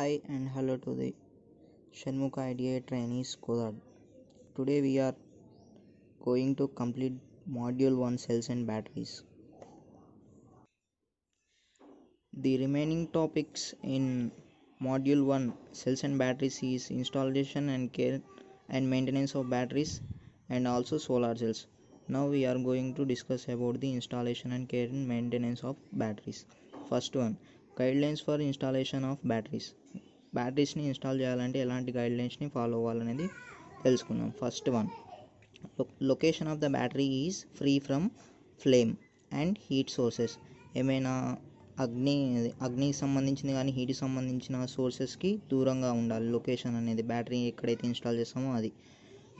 Hi and hello to the Shanmuka IDA trainee squad. Today we are going to complete module 1 cells and batteries. The remaining topics in module 1 cells and batteries is installation and care and maintenance of batteries and also solar cells. Now we are going to discuss about the installation and care and maintenance of batteries. First one guidelines for installation of batteries బ్యాటరీస్ని install చేయాలంటే ఎలాంటి గైడ్లైన్స్ని follow అవ్వాలనేది తెలుసుకుందాం first one location of the battery is free from flame and heat sources ఏమైనా అగ్ని అగ్నికి సంబంధించిన కానీ హీట్ సంబంధించిన సోర్సెస్కి దూరంగా ఉండాలి లొకేషన్ అనేది బ్యాటరీ ఎక్కడైతే ఇన్స్టాల్ చేస్తామో అది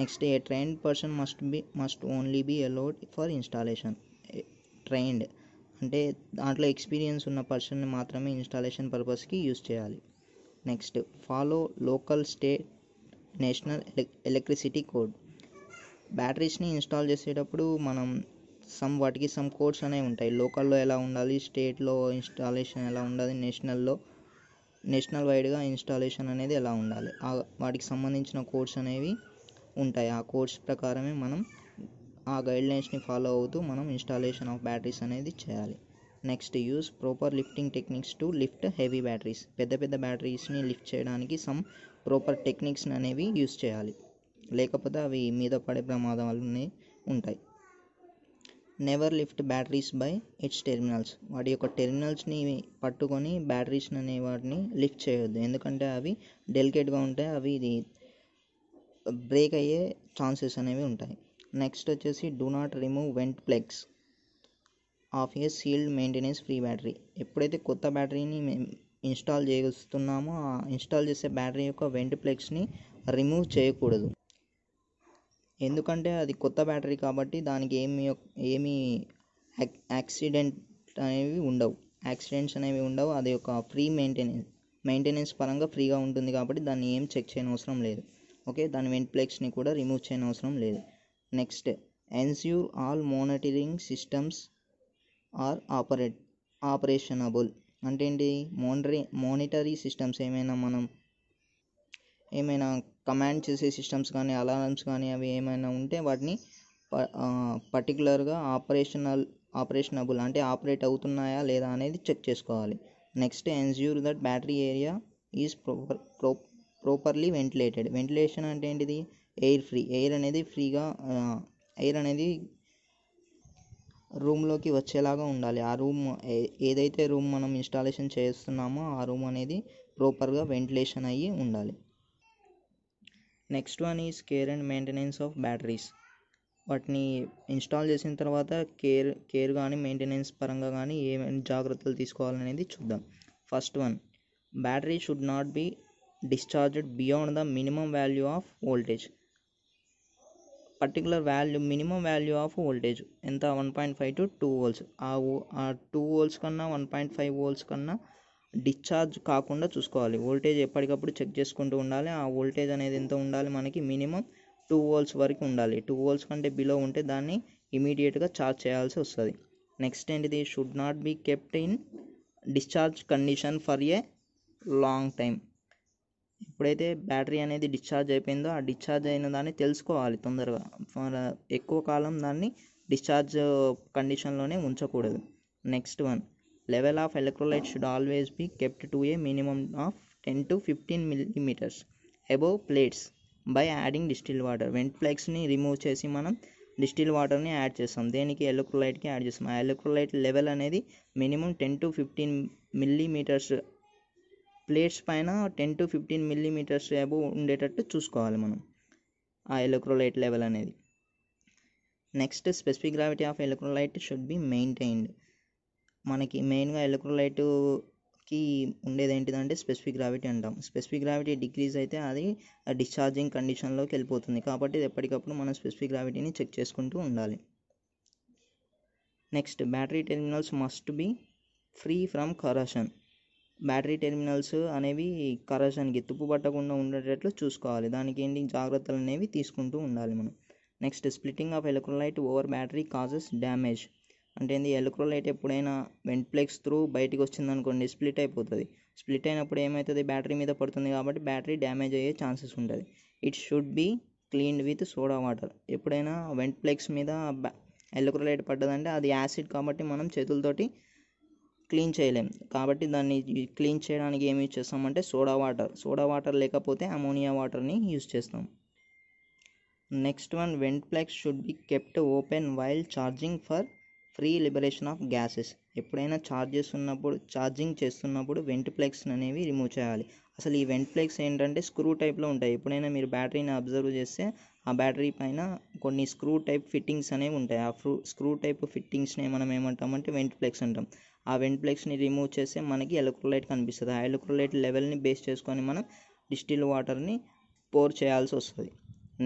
next a trained person must be must only be allowed for installation trained అంటే దాంట్లో ఎక్స్పీరియన్స్ ఉన్న పర్సన్ని మాత్రమే ఇన్స్టాలేషన్ పర్పస్కి యూజ్ చేయాలి next follow local state national electricity code బ్యాటరీస్ని ఇన్స్టాల్ చేసేటప్పుడు మనం సమ్ వాటికి సమ్ కోడ్స్ అనేవి ఉంటాయి లోకల్లో ఎలా ఉండాలి స్టేట్లో ఇన్స్టాలేషన్ ఎలా ఉండాలి నేషనల్లో నేషనల్ వైడ్గా ఇన్స్టాలేషన్ అనేది ఎలా ఉండాలి వాటికి సంబంధించిన కోడ్స్ అనేవి ఉంటాయి ఆ కోడ్స్ ప్రకారమే మనం ఆ గైడ్లైన్స్ని ఫాలో అవుతూ మనం ఇన్స్టాలేషన్ ఆఫ్ బ్యాటరీస్ అనేది చేయాలి next use proper lifting techniques to lift heavy batteries పెద్ద పెద్ద బ్యాటరీస్ని లిఫ్ట్ చేయడానికి సమ్ ప్రోపర్ టెక్నిక్స్ అనేవి యూస్ చేయాలి లేకపోతే అవి మీద పడే ప్రమాదాలు ఉంటాయి never lift batteries by its terminals వాటి యొక్క టెర్మినల్స్ని పట్టుకొని బ్యాటరీస్ అనే వాటిని లిఫ్ట్ చేయొద్దు ఎందుకంటే అవి డెలికేట్గా ఉంటాయి అవి బ్రేక్ అయ్యే ఛాన్సెస్ అనేవి ఉంటాయి నెక్స్ట్ వచ్చేసి do not remove vent plugs of a sealed maintenance free battery ఎప్పుడైతే కొత్త బ్యాటరీని ఇన్స్టాల్ చేస్తున్నామో ఆ ఇన్స్టాల్ చేసే బ్యాటరీ యొక్క వెంట్ ప్లగ్స్ని రిమూవ్ చేయకూడదు ఎందుకంటే అది కొత్త బ్యాటరీ కాబట్టి దానికి ఏమి ఏమి యాక్సిడెంట్ అనేవి ఉండవు యాక్సిడెంట్స్ అనేవి ఉండవు అది ఒక ఫ్రీ మెయింటెనెన్స్ మెయింటెనెన్స్ పరంగా ఫ్రీగా ఉంటుంది కాబట్టి దాన్ని ఏం చెక్ చేయని అవసరం లేదు ఓకే దాని వెంట్ ప్లగ్స్ని కూడా రిమూవ్ చేయని అవసరం లేదు next ensure all monitoring systems are operate operational అంటే ఏంటి మోనరీ మోనిటరీ సిస్టమ్స్ ఏమైనా మనం ఏమైనా కమాండ్ చేసే సిస్టమ్స్ కానీ అలారమ్స్ కానీ అవి ఏమైనా ఉంటే వాటిని పర్టికులర్గా ఆపరేషనల్ ఆపరేషనబుల్ అంటే ఆపరేట్ అవుతున్నాయా లేదా అనేది చెక్ చేసుకోవాలి next ensure that battery area is pro properly ventilated ventilation అంటే ఏంటిది ఎయిర్ ఫ్రీ ఎయిర్ అనేది ఫ్రీగా ఎయిర్ అనేది రూమ్లోకి వచ్చేలాగా ఉండాలి ఆ రూమ్ ఏదైతే రూమ్ మనం ఇన్స్టాలేషన్ చేస్తున్నామో ఆ రూమ్ అనేది ప్రాపర్గా వెంటిలేషన్ అయ్యి ఉండాలి next one is care and maintenance of batteries వాటిని ఇన్స్టాల్ చేసిన తర్వాత కేర్ కేర్ కానీ మెయింటెనెన్స్ పరంగా కానీ ఏమేమి జాగ్రత్తలు తీసుకోవాలనేది చూద్దాం first one battery should not be discharged beyond the minimum value of voltage particular value minimum value of voltage ఎంత one point five to two volts ఆ ఆ టూ వోల్స్ కన్నా వన్ పాయింట్ ఫైవ్ వోల్స్ కన్నా discharge కాకుండా చూసుకోవాలి voltage ఎప్పటికప్పుడు check చేసుకుంటూ ఉండాలి ఆ వోల్టేజ్ అనేది ఎంత ఉండాలి మనకి మినిమం టూ వోల్స్ వరకు ఉండాలి టూ వోల్స్ కంటే బిలో ఉంటే దాన్ని ఇమీడియట్గా ఛార్జ్ చేయాల్సి వస్తుంది నెక్స్ట్ ఏంటిది should not be kept in discharge condition for a long time ఎప్పుడైతే బ్యాటరీ అనేది డిశ్చార్జ్ అయిపోయిందో ఆ డిశ్చార్జ్ అయిన దాన్ని తెలుసుకోవాలి తొందరగా ఎక్కువ కాలం దాన్ని డిశ్చార్జ్ కండిషన్లోనే ఉంచకూడదు next one level of electrolyte should always be kept to a minimum of ten to fifteen millimetres above plates by adding distil water vent ప్లేక్స్ని రిమూవ్ చేసి మనం డిస్టిల్ వాటర్ని యాడ్ చేస్తాం దేనికి ఎలక్ట్రోలైట్కి యాడ్ చేస్తాం ఆ ఎలక్ట్రోలైట్ లెవెల్ అనేది minimum ten to fifteen millimetres plates పైన ten to fifteen millimetres above ఉండేటట్టు చూసుకోవాలి మనం ఆ ఎలక్ట్రోలైట్ లెవెల్ అనేది next specific gravity of electrolyte should be maintained మనకి మెయిన్గా ఎలక్ట్రోలైట్కి ఉండేది ఏంటిదంటే స్పెసిఫిక్ గ్రావిటీ అంటాం స్పెసిఫిక్ గ్రావిటీ డిక్రీజ్ అయితే అది డిశ్చార్జింగ్ కండిషన్లోకి వెళ్ళిపోతుంది కాబట్టి ఎప్పటికప్పుడు మనం స్పెసిఫిక్ గ్రావిటీని చెక్ చేసుకుంటూ ఉండాలి next battery terminals must be free from corrosion battery terminals అనేవి కరోషన్కి తుప్పు పట్టకుండా ఉండేటట్లు చూసుకోవాలి దానికి ఏంటి జాగ్రత్తలు అనేవి తీసుకుంటూ ఉండాలి మనం next splitting of electrolyte over battery causes damage అంటే ఏంది ఎలక్ట్రోలైట్ ఎప్పుడైనా వెంట్ప్లెక్స్ త్రూ బయటికి వచ్చిందనుకోండి అనుకోండి స్ప్లిట్ అయిపోతుంది స్ప్లిట్ అయినప్పుడు ఏమవుతుంది బ్యాటరీ మీద పడుతుంది కాబట్టి బ్యాటరీ డ్యామేజ్ అయ్యే ఛాన్సెస్ ఉంటుంది it should be cleaned with soda water ఎప్పుడైనా వెంట్ప్లెక్స్ మీద ఎలక్ట్రోలైట్ పడ్డదంటే అది యాసిడ్ కాబట్టి మనం చేతులతోటి క్లీన్ చేయలేం కాబట్టి దాన్ని క్లీన్ చేయడానికి ఏమి యూజ్ చేస్తామంటే సోడా వాటర్ సోడా వాటర్ లేకపోతే అమోనియా వాటర్ని యూజ్ చేస్తాం next one vent plugs should be kept open while charging for free liberation of gases ఎప్పుడైనా ఛార్జెస్ ఉన్నప్పుడు ఛార్జింగ్ చేస్తున్నప్పుడు వెంట్ప్లెక్స్ అనేవి రిమూవ్ చేయాలి అసలు ఈ వెంట్ప్లెక్స్ ఏంటంటే స్క్రూ టైప్లో ఉంటాయి ఎప్పుడైనా మీరు బ్యాటరీని అబ్జర్వ్ చేస్తే ఆ బ్యాటరీ పైన కొన్ని స్క్రూ టైప్ ఫిట్టింగ్స్ అనేవి ఉంటాయి ఆ ఫ్రూ స్క్రూ టైప్ ఫిట్టింగ్స్ని మనం ఏమంటామంటే ఫ్లెక్స్ అంటాం ఆ ఫ్లెక్స్ని రిమూవ్ చేస్తే మనకి ఎలక్ట్రోలైట్ కనిపిస్తుంది ఆ ఎలక్ట్రోలైట్ లెవెల్ని బేస్ చేసుకొని మనం డిస్టిల్ వాటర్ని పోర్ చేయాల్సి వస్తుంది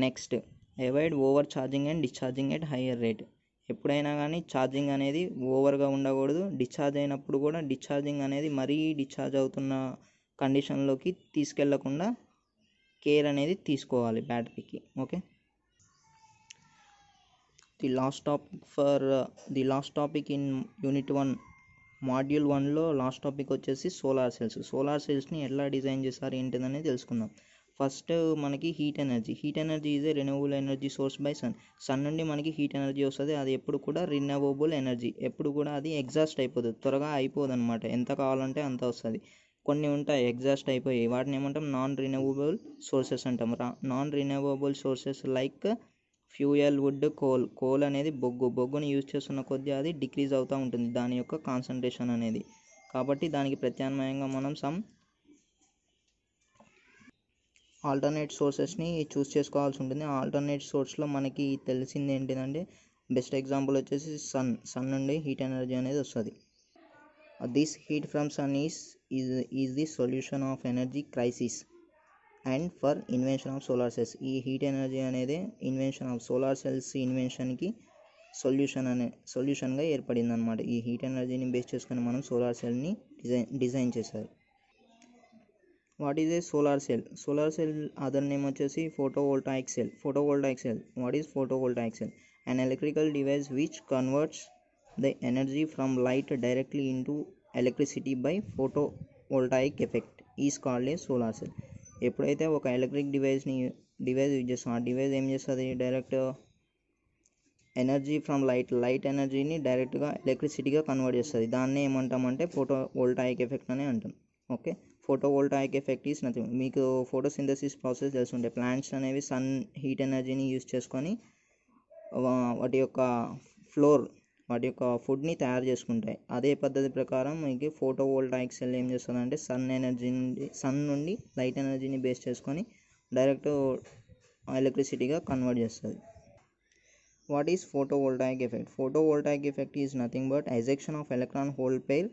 next avoid overcharging and discharging at higher rate ఎప్పుడైనా కానీ ఛార్జింగ్ అనేది ఓవర్గా ఉండకూడదు డిశ్చార్జ్ అయినప్పుడు కూడా డిశ్చార్జింగ్ అనేది మరీ డిశ్చార్జ్ అవుతున్న కండిషన్లోకి తీసుకెళ్లకుండా కేర్ అనేది తీసుకోవాలి బ్యాటరీకి okay the last topic for the last topic in unit one module వన్లో లాస్ట్ టాపిక్ వచ్చేసి సోలార్ సెల్స్ సోలార్ సెల్స్ని ఎలా డిజైన్ చేస్తారు ఏంటిదనేది తెలుసుకుందాం ఫస్ట్ uh, మనకి heat energy heat energy is renewable energy source by sun sun నుండి మనకి హీట్ ఎనర్జీ వస్తుంది అది ఎప్పుడు కూడా రినవబుల్ ఎనర్జీ ఎప్పుడు కూడా అది ఎగ్జాస్ట్ అయిపోతుంది త్వరగా అయిపోదు అనమాట ఎంత కావాలంటే అంత వస్తుంది కొన్ని ఉంటాయి ఎగ్జాస్ట్ అయిపోయి వాటిని ఏమంటాం నాన్ రినూవబుల్ సోర్సెస్ అంటాం రా non renewable sources like fuel wood coal coal అనేది బొగ్గు బొగ్గుని యూజ్ చేస్తున్న కొద్దీ అది డిక్రీజ్ అవుతూ ఉంటుంది దాని యొక్క కాన్సన్ట్రేషన్ అనేది కాబట్టి దానికి ప్రత్యామ్నాయంగా మనం సమ్ ఆల్టర్నేట్ సోర్సెస్ని చూస్ చేసుకోవాల్సి ఉంటుంది ఆల్టర్నేట్ సోర్స్లో మనకి తెలిసింది ఏంటిదంటే బెస్ట్ ఎగ్జాంపుల్ వచ్చేసి సన్ సన్ నుండి హీట్ ఎనర్జీ అనేది వస్తుంది this heat from sun is is, is the solution of energy crisis and for invention of solar cells ఈ హీట్ ఎనర్జీ అనేది ఇన్వెన్షన్ ఆఫ్ సోలార్ సెల్స్ ఇన్వెన్షన్కి సొల్యూషన్ అనే సొల్యూషన్గా ఏర్పడింది అనమాట ఈ హీట్ ఎనర్జీని బేస్ చేసుకుని మనం సోలార్ సెల్ని డిజైన్ డిజైన్ చేశారు what is a solar cell solar cell other name వచ్చేసి photovoltaic cell photovoltaic cell what is photovoltaic cell an electrical device which converts the energy from light directly into electricity by photovoltaic effect is called solar cell ఎప్పుడైతే ఒక electric డివైస్ని device use చేస్తాం ఆ device ఏం చేస్తుంది direct energy from light light ఎనర్జీని డైరెక్ట్గా ఎలక్ట్రిసిటీగా convert చేస్తుంది దాన్నే ఏమంటామంటే ఫోటో వోల్టాయిక్ ఎఫెక్ట్ అని అంటాం okay photovoltaic effect is nothing మీకు ఫోటోసింథసిస్ ప్రాసెస్ తెలుసుంటే ప్లాంట్స్ అనేవి సన్ హీట్ ఎనర్జీని యూజ్ చేసుకొని వాటి యొక్క ఫ్లోర్ వాటి యొక్క ఫుడ్ని తయారు చేసుకుంటాయి అదే పద్ధతి ప్రకారం మీకు ఫోటో వోల్టాయిక్ సెల్ ఏం చేస్తుందంటే సన్ ఎనర్జీ నుండి సన్ నుండి లైట్ ఎనర్జీని బేస్ చేసుకొని డైరెక్ట్ ఎలక్ట్రిసిటీగా కన్వర్ట్ చేస్తుంది what is photovoltaic effect photovoltaic effect is nothing but ejection of electron hole pair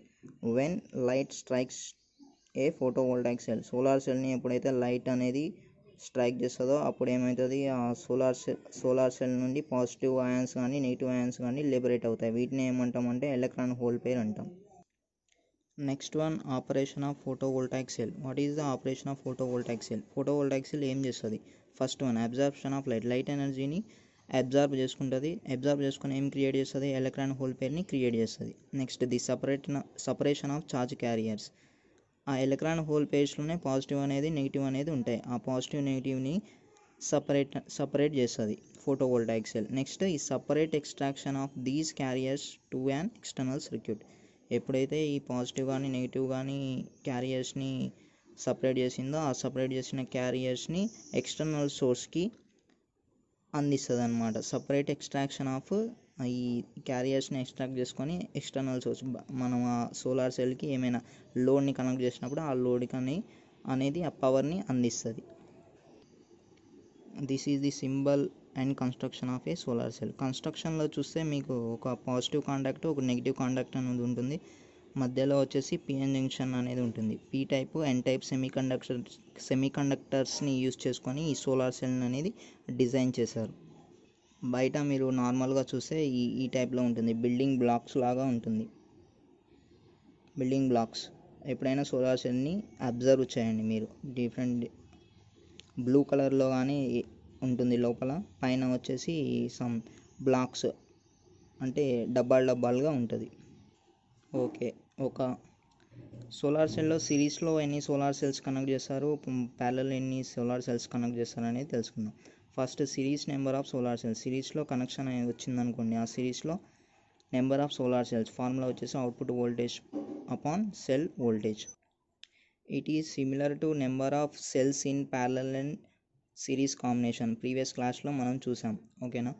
when light strikes a photovoltaic cell solar సెల్ని ఎప్పుడైతే light అనేది strike చేస్తుందో అప్పుడు ఏమవుతుంది ఆ సోలార్ సెల్ సోలార్ సెల్ నుండి positive ions కానీ negative ions కానీ లిబరేట్ అవుతాయి వీటిని ఏమంటాం అంటే ఎలక్ట్రాన్ హోల్ పేర్ అంటాం next one operation of photovoltaic cell what is the operation of photovoltaic cell photovoltaic cell ఏం చేస్తుంది first one absorption of light light ఎనర్జీని అబ్జార్బ్ చేసుకుంటుంది అబ్జార్బ్ చేసుకుని ఏం క్రియేట్ చేస్తుంది ఎలక్ట్రాన్ హోల్ పేర్ని క్రియేట్ చేస్తుంది next the separate separation of charge carriers ఆ ఎలక్ట్రాన్ హోల్ పేజ్లోనే పాజిటివ్ అనేది నెగిటివ్ అనేది ఉంటాయి ఆ పాజిటివ్ నెగిటివ్ని సపరేట్ సపరేట్ చేస్తుంది ఫోటో ఫోటోవోల్టాయిక్ సెల్ నెక్స్ట్ ఈ separate extraction of these carriers to and external circuit ఎప్పుడైతే ఈ పాజిటివ్ కానీ నెగిటివ్ కానీ క్యారియర్స్ని సపరేట్ చేసిందో ఆ సపరేట్ చేసిన క్యారియర్స్ని ఎక్స్టర్నల్ సోర్స్కి అందిస్తుంది అనమాట సపరేట్ ఎక్స్ట్రాక్షన్ ఆఫ్ ఈ క్యారియర్స్ని ఎక్స్ట్రాక్ట్ చేసుకొని ఎక్స్టర్నల్ సోర్స్ మనం ఆ సోలార్ సెల్కి ఏమైనా లోడ్ని కనెక్ట్ చేసినప్పుడు ఆ లోడ్ కానీ అనేది ఆ పవర్ని అందిస్తుంది this is the symbol and construction of a solar cell కన్స్ట్రక్షన్లో చూస్తే మీకు ఒక పాజిటివ్ కాంటాక్ట్ ఒక నెగిటివ్ కాంటాక్ట్ అనేది ఉంటుంది మధ్యలో వచ్చేసి పిఎన్ జంక్షన్ అనేది ఉంటుంది P type N type semi semi కండక్టర్స్ని యూజ్ చేసుకొని ఈ సోలార్ సెల్ అనేది డిజైన్ చేశారు బయట మీరు నార్మల్గా చూస్తే ఈ ఈ టైప్లో ఉంటుంది బిల్డింగ్ బ్లాక్స్ లాగా ఉంటుంది బిల్డింగ్ బ్లాక్స్ ఎప్పుడైనా సోలార్ సెల్ని అబ్జర్వ్ చేయండి మీరు డిఫరెంట్ బ్లూ కలర్లో కానీ ఉంటుంది లోపల పైన వచ్చేసి సమ్ బ్లాక్స్ అంటే డబ్బాలు డబ్బాలుగా ఉంటుంది ఓకే ఒక సోలార్ సెల్లో సిరీస్లో ఎన్ని సోలార్ సెల్స్ కనెక్ట్ చేస్తారు ప్యాలల్ ఎన్ని సోలార్ సెల్స్ కనెక్ట్ చేస్తారు అనేది తెలుసుకుందాం first series number of solar cells సిరీస్లో కనెక్షన్ అనేది వచ్చిందనుకోండి ఆ సిరీస్లో number of solar cells formula వచ్చేసి output voltage upon cell voltage it is similar to number of cells in parallel and series combination previous క్లాస్లో మనం చూసాం ఓకేనా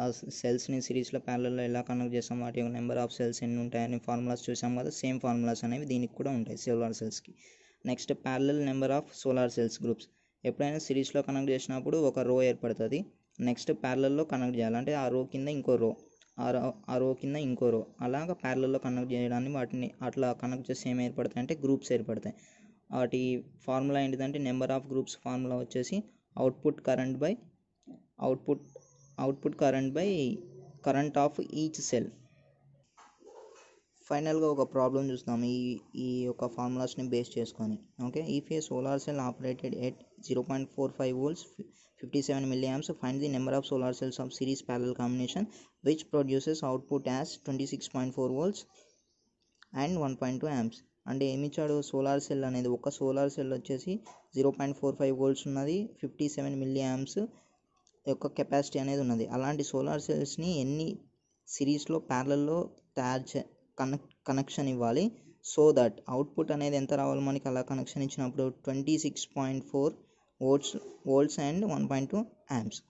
ఆ సెల్స్ని సిరీస్లో ప్యారలలో ఎలా కనెక్ట్ చేస్తాం వాటి యొక్క నెంబర్ ఆఫ్ సెల్స్ ఎన్ని ఉంటాయని ఫార్ములాస్ చూసాం కదా సేమ్ ఫార్ములాస్ అనేవి దీనికి కూడా ఉంటాయి సోలార్ సెల్స్కి next parallel number of solar cells groups ఎప్పుడైనా సిరీస్లో కనెక్ట్ చేసినప్పుడు ఒక రో ఏర్పడుతుంది నెక్స్ట్ ప్యారలల్లో కనెక్ట్ చేయాలి అంటే ఆ రో కింద ఇంకో రో ఆ రో ఆ రో కింద ఇంకో రో అలాగ ప్యారలల్లో కనెక్ట్ చేయడాన్ని వాటిని అట్లా కనెక్ట్ చేసి ఏం ఏర్పడతాయి అంటే గ్రూప్స్ ఏర్పడతాయి వాటి ఫార్ములా ఏంటిదంటే నెంబర్ ఆఫ్ గ్రూప్స్ ఫార్ములా వచ్చేసి output current by output output current by current of each cell ఫైనల్గా ఒక ప్రాబ్లం చూస్తాము ఈ ఈ యొక్క ఫార్ములాస్ని బేస్ చేసుకొని ఓకే ఈ a solar cell operated at zero point four five volts fifty seven milliamps find the number of solar cells of series parallel combination which produces output as twenty six point four volts and one point two amps అంటే ఏమి ఇచ్చాడు solar cell అనేది ఒక solar cell వచ్చేసి zero point four five volts ఉన్నది fifty seven milliamps యొక్క capacity అనేది ఉన్నది అలాంటి సోలార్ సెల్స్ని ఎన్ని సిరీస్లో ప్యారలలో తయారు చే కనెక్ కనెక్షన్ ఇవ్వాలి సో దట్ అవుట్పుట్ అనేది ఎంత రావాలి మనకి అలా కనెక్షన్ ఇచ్చినప్పుడు twenty six point four volts volts and one point two amps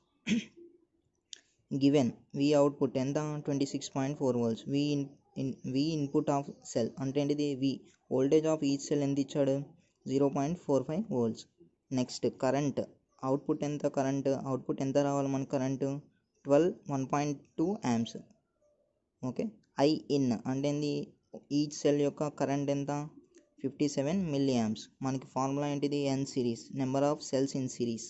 given V output ఎంత twenty six point four volts V in V input of cell అంటే ఏంటిది V voltage of each cell ఎంత ఇచ్చాడు zero point four five volts next current output ఎంత current output ఎంత రావాలి మన current twelve one point two amps okay in అంటే ఏంది ఈచ్ సెల్ యొక్క కరెంట్ ఎంత ఫిఫ్టీ సెవెన్ మిల్లీ యామ్స్ మనకి ఫార్ములా ఏంటిది N series number of cells in series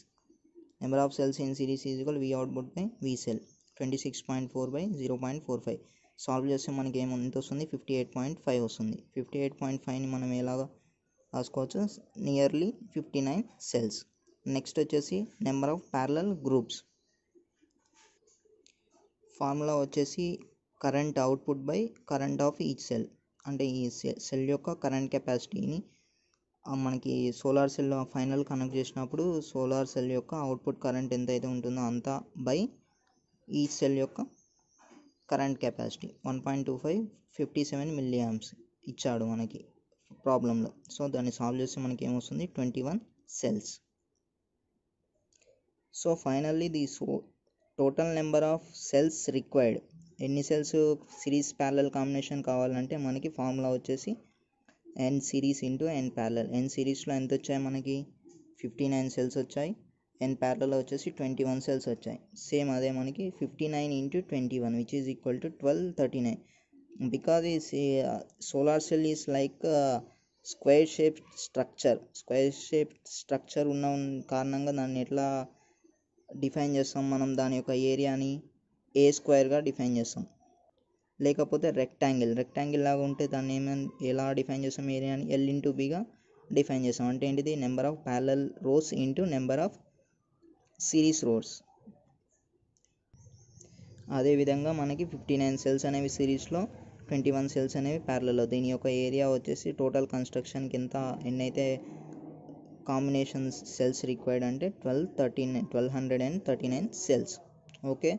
number of cells in series equal V output by V cell twenty six point four by zero point four five solve చేస్తే మనకి ఏమో ఎంత వస్తుంది fifty eight point five వస్తుంది fifty eight point ఫైవ్ని మనం ఎలాగ రాసుకోవచ్చు nearly fifty nine cells next వచ్చేసి number of parallel groups formula వచ్చేసి current output by current of each cell అంటే ఈ సెల్ యొక్క కరెంట్ కెపాసిటీని మనకి సోలార్ సెల్ ఫైనల్ కనెక్ట్ చేసినప్పుడు సోలార్ సెల్ యొక్క అవుట్పుట్ కరెంట్ ఎంతైతే ఉంటుందో అంతా బై ఈ సెల్ యొక్క current capacity one point two five fifty seven milli ఇచ్చాడు మనకి ప్రాబ్లంలో సో దాన్ని సాల్వ్ చేస్తే మనకి ఏమొస్తుంది twenty one cells so finally the so total number of cells required ఎన్ని సెల్స్ సిరీస్ ప్యాలల్ కాంబినేషన్ కావాలంటే మనకి ఫార్ములా వచ్చేసి N series into N parallel N సిరీస్లో ఎంత వచ్చాయి మనకి ఫిఫ్టీ నైన్ సెల్స్ వచ్చాయి ఎన్ ప్యారలలో వచ్చేసి ట్వంటీ వన్ సెల్స్ వచ్చాయి సేమ్ అదే మనకి fifty nine into twenty one which is equal to twelve thirty nine because ఈ solar cell is like square shape structure square shape structure ఉన్న కారణంగా దాన్ని ఎట్లా డిఫైన్ చేస్తాం మనం దాని యొక్క ఏరియాని ఏ స్క్వేర్గా డిఫైన్ చేస్తాం లేకపోతే రెక్టాంగిల్ రెక్టాంగిల్ లాగా ఉంటే దాన్ని ఏమైనా ఎలా డిఫైన్ చేస్తాం ఏరియాని ఎల్ ఇంటూ బిగా డిఫైన్ చేస్తాం అంటే ఏంటిది number of parallel rows into number of series rows అదేవిధంగా మనకి ఫిఫ్టీ నైన్ సెల్స్ అనేవి సిరీస్లో ట్వంటీ వన్ సెల్స్ అనేవి ప్యారలలో దీని యొక్క ఏరియా వచ్చేసి టోటల్ కన్స్ట్రక్షన్కి ఎంత ఎన్నైతే కాంబినేషన్ సెల్స్ రిక్వైర్డ్ అంటే twelve thirty nine twelve hundred and thirty nine cells okay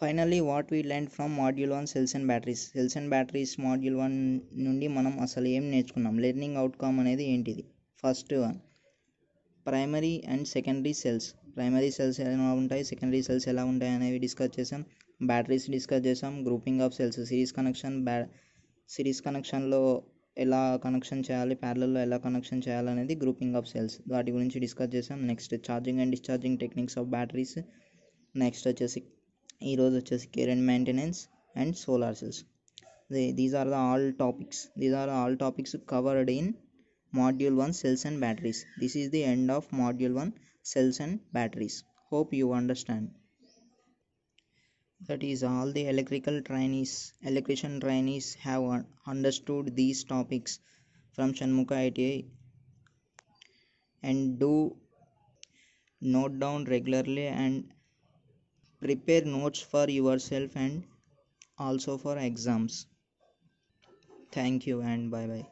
finally what we learn from module one cells and batteries cells and batteries module one నుండి మనం అసలు ఏం నేర్చుకున్నాం లెర్నింగ్ అవుట్కమ్ అనేది ఏంటిది first one primary and secondary cells primary cells ఎలా ఉంటాయి secondary cells ఎలా ఉంటాయి అనేవి డిస్కస్ చేసాం బ్యాటరీస్ డిస్కస్ చేసాం grouping of cells series connection బ్యా సిరీస్ కనెక్షన్లో ఎలా కనెక్షన్ చేయాలి ప్యారలలో ఎలా కనెక్షన్ చేయాలనేది గ్రూపింగ్ ఆఫ్ సెల్స్ వాటి గురించి డిస్కస్ చేసాం next charging and discharging techniques of batteries next వచ్చేసి heroes such as care and maintenance and solar cells they, these are the all topics these are all topics covered in module 1 cells and batteries this is the end of module 1 cells and batteries hope you understand that is all the electrical trainees electrician trainees have understood these topics from shanmukha ita and do note down regularly and prepare notes for yourself and also for exams thank you and bye bye